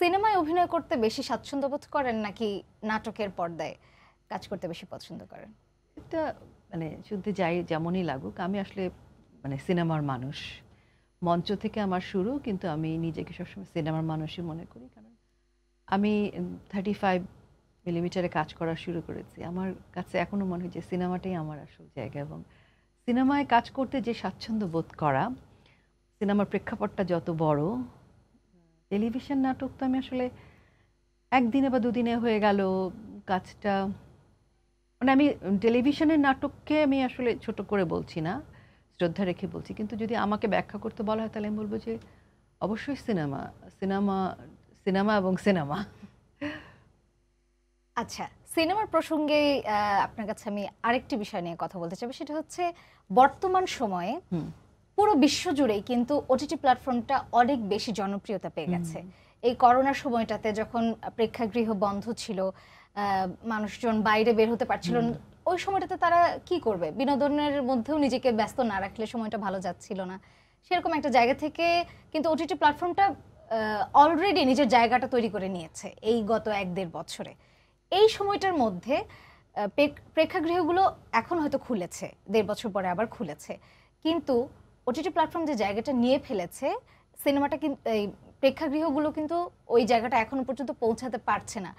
সিনেমায় অভিনয় করতে বেশি স্বাচ্ছন্দ্য বোধ করেন নাকি নাটকের পর্দায় কাজ করতে বেশি পছন্দ করেন এটা মানে শুনতে যাই যেমনই লাগুক আমি আসলে মানে সিনেমার মানুষ মঞ্চ থেকে আমার শুরু কিন্তু আমি নিজেকে সবসময় সিনেমার মানুষই মনে করি কারণ আমি থার্টি ফাইভ মিলিমিটারে কাজ করা শুরু করেছি আমার কাছে এখনও মনে হয় যে সিনেমাটাই আমার আসল জায়গা এবং সিনেমায় কাজ করতে যে স্বাচ্ছন্দ্য বোধ করা সিনেমার প্রেক্ষাপটটা যত বড় টেলিভিশন নাটক তো আমি আসলে একদিনে বা দুদিনে হয়ে গেল কাজটা মানে আমি টেলিভিশনের নাটককে আমি আসলে ছোট করে বলছি না শ্রদ্ধা রেখে বলছি কিন্তু যদি আমাকে ব্যাখ্যা করতে বলা হয় তাহলে আমি বলবো যে অবশ্যই সিনেমা সিনেমা সিনেমা এবং সিনেমা আচ্ছা সিনেমার প্রসঙ্গে আপনার কাছে আমি আরেকটি বিষয় নিয়ে কথা বলতে চাই সেটা হচ্ছে বর্তমান সময়ে পুরো বিশ্ব জুড়েই কিন্তু ওটিটি প্ল্যাটফর্মটা অনেক বেশি জনপ্রিয়তা পেয়ে গেছে এই করোনার সময়টাতে যখন প্রেক্ষাগৃহ বন্ধ ছিল মানুষজন বাইরে বের হতে পারছিল ওই সময়টাতে তারা কি করবে বিনোদনের মধ্যেও নিজেকে ব্যস্ত না রাখলে সময়টা ভালো যাচ্ছিল না সেরকম একটা জায়গা থেকে কিন্তু ওটিটি প্ল্যাটফর্মটা অলরেডি নিজের জায়গাটা তৈরি করে নিয়েছে এই গত এক দেড় বছরে এই সময়টার মধ্যে প্রেক্ষাগৃহগুলো এখন হয়তো খুলেছে দেড় বছর পরে আবার খুলেছে কিন্তু ওটিটি প্ল্যাটফর্ম যে জায়গাটা নিয়ে ফেলেছে সিনেমাটা কিন্তু এই প্রেক্ষাগৃহগুলো কিন্তু ওই জায়গাটা এখনো পর্যন্ত পৌঁছাতে পারছে না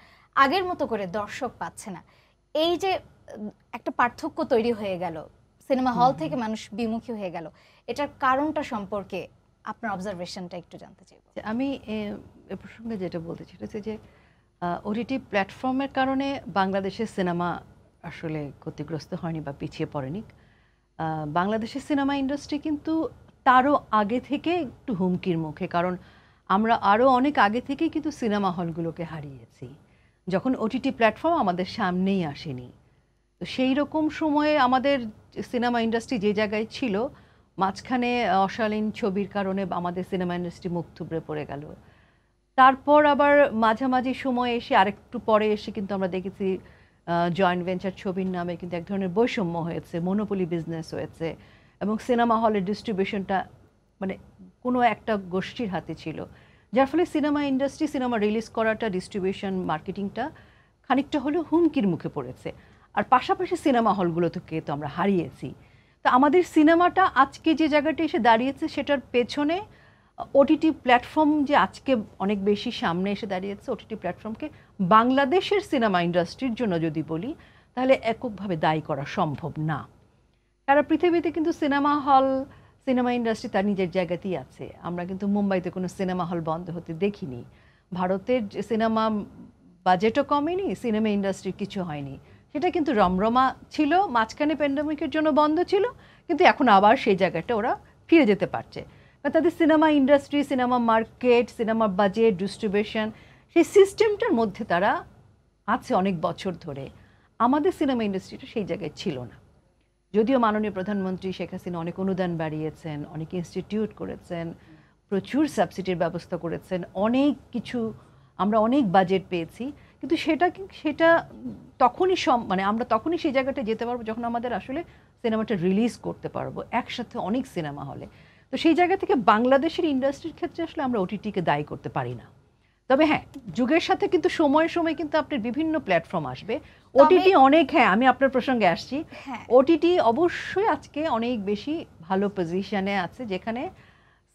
আগের মতো করে দর্শক পাচ্ছে না এই যে একটা পার্থক্য তৈরি হয়ে গেল সিনেমা হল থেকে মানুষ বিমুখী হয়ে গেল এটার কারণটা সম্পর্কে আপনার অবজারভেশনটা একটু জানতে চাই আমি এ প্রসঙ্গে যেটা বলতে চাইছি যে ওটিটি প্ল্যাটফর্মের কারণে বাংলাদেশের সিনেমা আসলে ক্ষতিগ্রস্ত হয়নি বা পিছিয়ে পড়েনি বাংলাদেশের সিনেমা ইন্ডাস্ট্রি কিন্তু তারও আগে থেকে একটু হুমকির মুখে কারণ আমরা আরও অনেক আগে থেকেই কিন্তু সিনেমা হলগুলোকে হারিয়েছি যখন ওটিটি প্ল্যাটফর্ম আমাদের সামনেই আসেনি তো সেই রকম সময়ে আমাদের সিনেমা ইন্ডাস্ট্রি যে জায়গায় ছিল মাঝখানে অশালীন ছবির কারণে আমাদের সিনেমা ইন্ডাস্ট্রি মুখ থুবড়ে পড়ে গেল তারপর আবার মাঝামাঝি সময় এসে আরেকটু পরে এসে কিন্তু আমরা দেখেছি জয়েন্ট ভেঞ্চার ছবির নামে কিন্তু এক ধরনের বৈষম্য হয়েছে মনোপলি বিজনেস হয়েছে এবং সিনেমা হলের ডিস্ট্রিবিউশনটা মানে কোনো একটা গোষ্ঠীর হাতে ছিল যার ফলে সিনেমা ইন্ডাস্ট্রি সিনেমা রিলিজ করাটা ডিস্ট্রিবিউশন মার্কেটিংটা খানিকটা হলেও হুমকির মুখে পড়েছে আর পাশাপাশি সিনেমা হলগুলো থেকে তো আমরা হারিয়েছি তা আমাদের সিনেমাটা আজকে যে জায়গাটা এসে দাঁড়িয়েছে সেটার পেছনে ওটিটি প্ল্যাটফর্ম যে আজকে অনেক বেশি সামনে এসে দাঁড়িয়েছে ওটিটি প্ল্যাটফর্মকে বাংলাদেশের সিনেমা ইন্ডাস্ট্রির জন্য যদি বলি তাহলে এককভাবে দায়ী করা সম্ভব না তারা পৃথিবীতে কিন্তু সিনেমা হল সিনেমা ইন্ডাস্ট্রি তার নিজের জায়গাতেই আছে আমরা কিন্তু মুম্বাইতে কোনো সিনেমা হল বন্ধ হতে দেখিনি ভারতের সিনেমা বাজেটও কমেনি সিনেমা ইন্ডাস্ট্রি কিছু হয়নি সেটা কিন্তু রমরমা ছিল মাঝখানে প্যান্ডামিকের জন্য বন্ধ ছিল কিন্তু এখন আবার সেই জায়গাটা ওরা ফিরে যেতে পারছে বা তাদের cinema industry cinema market cinema budget distribution সেই সিস্টেমটার মধ্যে তারা আছে অনেক বছর ধরে আমাদের সিনেমা ইন্ডাস্ট্রিটা সেই জায়গায় ছিল না যদিও মাননীয় প্রধানমন্ত্রী শেখ হাসিনা অনেক অনুদান বাড়িয়েছেন অনেক ইনস্টিটিউট করেছেন প্রচুর সাবসিডির ব্যবস্থা করেছেন অনেক কিছু আমরা অনেক বাজেট পেয়েছি কিন্তু সেটা সেটা তখনই সম মানে আমরা তখনই সেই জায়গাটা যেতে পারবো যখন আমাদের আসলে সিনেমাটা রিলিজ করতে পারবো একসাথে অনেক সিনেমা হলে তো সেই জায়গা থেকে বাংলাদেশের ইন্ডাস্ট্রির ক্ষেত্রে আসলে আমরা ওটিটিকে দায়ী করতে পারি না তবে হ্যাঁ যুগের সাথে কিন্তু সময় সময় কিন্তু আপনার বিভিন্ন প্ল্যাটফর্ম আসবে ওটিটি অনেক হ্যাঁ আমি আপনার প্রসঙ্গে আসছি ওটিটি হ্যাঁ। অবশ্যই আজকে অনেক বেশি ভালো পজিশনে আছে যেখানে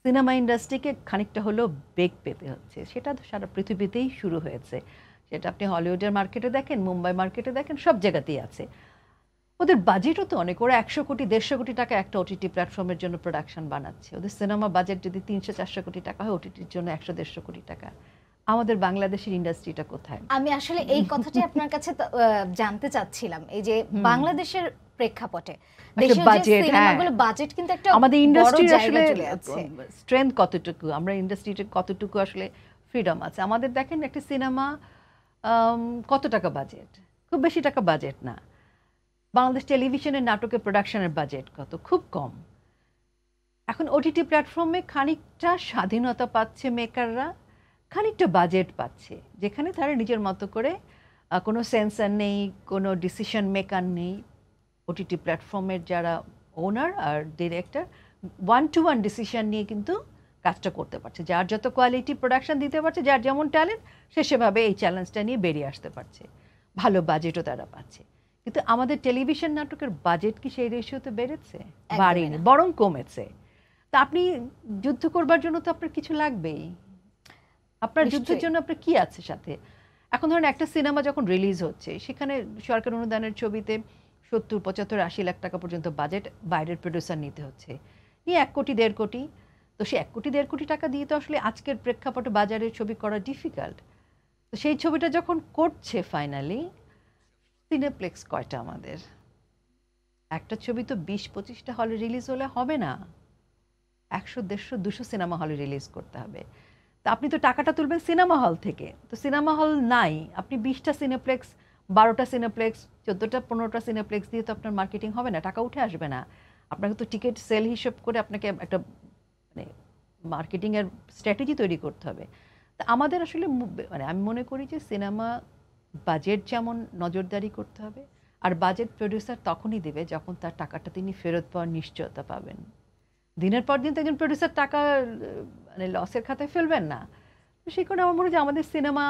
সিনেমা ইন্ডাস্ট্রিকে খানিকটা হলেও বেগ পেতে হচ্ছে সেটা তো সারা পৃথিবীতেই শুরু হয়েছে সেটা আপনি হলিউডের মার্কেটে দেখেন মুম্বাই মার্কেটে দেখেন সব জায়গাতেই আছে ওদের বাজেটও তো অনেক ওরা একশো কোটি দেড়শো কোটি টাকা একটা ওটিটি প্ল্যাটফর্মের জন্য প্রোডাকশন বানাচ্ছে ওদের সিনেমা বাজেট যদি তিনশো চারশো কোটি টাকা হয় ওটিটির জন্য একশো দেড়শো কোটি টাকা আমাদের বাংলাদেশের ইন্ডাস্ট্রিটা কোথায় আমি আসলে এই কথাটি আপনার কাছে জানতে চাচ্ছিলাম এই যে বাংলাদেশের প্রেক্ষাপটে বাজেট আচ্ছা, হ্যাঁ। কিন্তু একটা আমাদের ইন্ডাস্ট্রি আসলে স্ট্রেংথ কতটুকু আমরা ইন্ডাস্ট্রিতে কতটুকু আসলে ফ্রিডম আছে আমাদের দেখেন একটা সিনেমা কত টাকা বাজেট খুব বেশি টাকা বাজেট না বাংলাদেশ টেলিভিশনের নাটকের প্রোডাকশনের বাজেট কত খুব কম এখন ওটিটি প্ল্যাটফর্মে খানিকটা স্বাধীনতা পাচ্ছে মেকাররা খানিকটা বাজেট পাচ্ছে যেখানে তারা নিজের মতো করে কোনো সেন্সার নেই কোনো ডিসিশন মেকার নেই ওটিটি প্ল্যাটফর্মের যারা ওনার আর director one to one decision নিয়ে কিন্তু কাজটা করতে পারছে যার যত কোয়ালিটি প্রোডাকশন দিতে পারছে যার যেমন ট্যালেন্ট সে সেভাবে এই চ্যালেঞ্জটা নিয়ে বেরিয়ে আসতে পারছে ভালো বাজেটও তারা পাচ্ছে কিন্তু আমাদের টেলিভিশন নাটকের বাজেট কি সেই রেশিওতে বেড়েছে বাড়েনি বরং কমেছে তা আপনি যুদ্ধ করবার জন্য তো আপনার কিছু লাগবেই আপনার যুদ্ধের জন্য আপনার কি আছে সাথে এখন ধরেন একটা সিনেমা যখন রিলিজ হচ্ছে সেখানে সরকার অনুদানের ছবিতে সত্তর পঁচাত্তর আশি লাখ টাকা পর্যন্ত বাজেট বাইরের প্রডিউসার নিতে হচ্ছে নিয়ে এক কোটি দেড় কোটি তো সে এক কোটি দেড় কোটি টাকা দিয়ে তো আসলে আজকের প্রেক্ষাপটে বাজারের ছবি করা ডিফিকাল্ট তো সেই ছবিটা যখন করছে ফাইনালি সিনেপ্লেক্স কয়টা আমাদের একটা ছবি তো বিশ পঁচিশটা হলে রিলিজ হলে হবে না একশো দেড়শো দুশো সিনেমা হলে রিলিজ করতে হবে তা আপনি তো টাকাটা তুলবেন সিনেমা হল থেকে তো সিনেমা হল নাই আপনি বিশটা সিনেপ্লেক্স বারোটা সিনেপ্লেক্স চোদ্দোটা পনেরোটা সিনেপ্লেক্স দিয়ে তো আপনার মার্কেটিং হবে না টাকা উঠে আসবে না আপনাকে তো টিকিট সেল হিসেব করে আপনাকে একটা মানে মার্কেটিংয়ের স্ট্র্যাটেজি তৈরি করতে হবে তা আমাদের আসলে মানে আমি মনে করি যে সিনেমা বাজেট যেমন নজরদারি করতে হবে আর বাজেট প্রডিউসার তখনই দেবে যখন তার টাকাটা তিনি ফেরত পাওয়ার নিশ্চয়তা পাবেন দিনের পর দিন তো একজন প্রডিউসার টাকা মানে লসের খাতায় ফেলবেন না তো সেই কারণে আমার মনে হয় আমাদের সিনেমা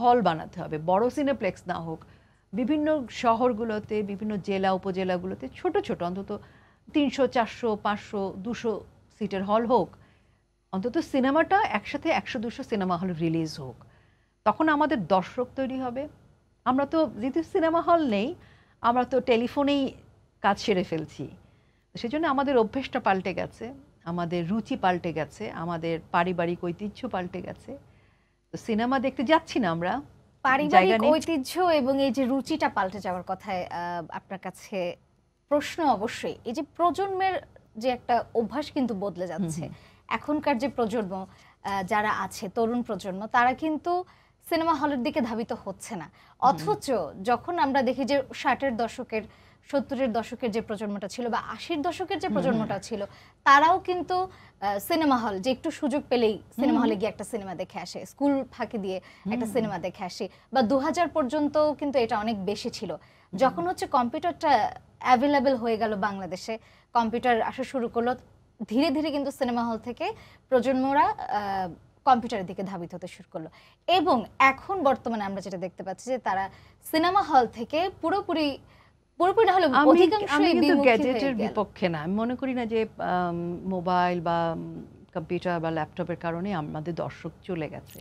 হল বানাতে হবে বড় সিনেপ্লেক্স না হোক বিভিন্ন শহরগুলোতে বিভিন্ন জেলা উপজেলাগুলোতে ছোট ছোট অন্তত তিনশো চারশো পাঁচশো দুশো সিটের হল হোক অন্তত সিনেমাটা একসাথে একশো দুশো সিনেমা হল রিলিজ হোক তখন আমাদের দর্শক তৈরি হবে আমরা তো যেহেতু সিনেমা হল নেই আমরা তো টেলিফোনেই কাজ সেরে ফেলছি সেই জন্য আমাদের অভ্যেসটা পাল্টে গেছে আমাদের রুচি পাল্টে গেছে আমাদের পারিবারিক ঐতিহ্য পাল্টে গেছে তো সিনেমা দেখতে যাচ্ছি না আমরা পারিবারিক ঐতিহ্য এবং এই যে রুচিটা পাল্টে যাওয়ার কথায় আপনার কাছে প্রশ্ন অবশ্যই এই যে প্রজন্মের যে একটা অভ্যাস কিন্তু বদলে যাচ্ছে এখনকার যে প্রজন্ম যারা আছে তরুণ প্রজন্ম তারা কিন্তু সিনেমা হলের দিকে ধাবিত হচ্ছে না অথচ যখন আমরা দেখি যে ষাটের দশকের সত্তরের দশকের যে প্রজন্মটা ছিল বা আশির দশকের যে প্রজন্মটা ছিল তারাও কিন্তু সিনেমা হল যে একটু সুযোগ পেলেই সিনেমা হলে গিয়ে একটা সিনেমা দেখে আসে স্কুল ফাঁকি দিয়ে একটা সিনেমা দেখে আসে বা দু পর্যন্ত কিন্তু এটা অনেক বেশি ছিল যখন হচ্ছে কম্পিউটারটা অ্যাভেলেবেল হয়ে গেল বাংলাদেশে কম্পিউটার আসা শুরু করলো ধীরে ধীরে কিন্তু সিনেমা হল থেকে প্রজন্মরা কম্পিউটারের দিকে ধাবিত হতে শুরু করলো এবং এখন বর্তমানে আমরা যেটা দেখতে পাচ্ছি যে তারা সিনেমা হল থেকে পুরোপুরি পুরোপুরি হলে বিপক্ষে না আমি মনে করি না যে মোবাইল বা কম্পিউটার বা ল্যাপটপের কারণে আমাদের দর্শক চলে গেছে